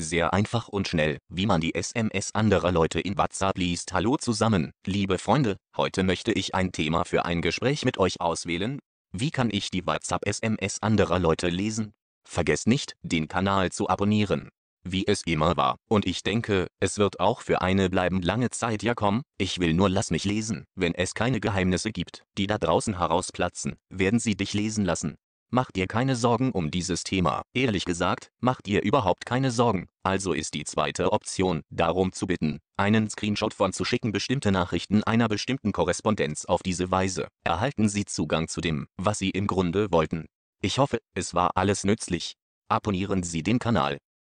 Sehr einfach und schnell, wie man die SMS anderer Leute in WhatsApp liest. Hallo zusammen, liebe Freunde, heute möchte ich ein Thema für ein Gespräch mit euch auswählen. Wie kann ich die WhatsApp-SMS anderer Leute lesen? Vergesst nicht, den Kanal zu abonnieren. Wie es immer war, und ich denke, es wird auch für eine bleibend lange Zeit ja kommen, ich will nur lass mich lesen. Wenn es keine Geheimnisse gibt, die da draußen herausplatzen, werden sie dich lesen lassen mach dir keine Sorgen um dieses Thema. Ehrlich gesagt, mach dir überhaupt keine Sorgen. Also ist die zweite Option, darum zu bitten, einen Screenshot von zu schicken bestimmte Nachrichten einer bestimmten Korrespondenz auf diese Weise. Erhalten Sie Zugang zu dem, was Sie im Grunde wollten. Ich hoffe, es war alles nützlich. Abonnieren Sie den Kanal.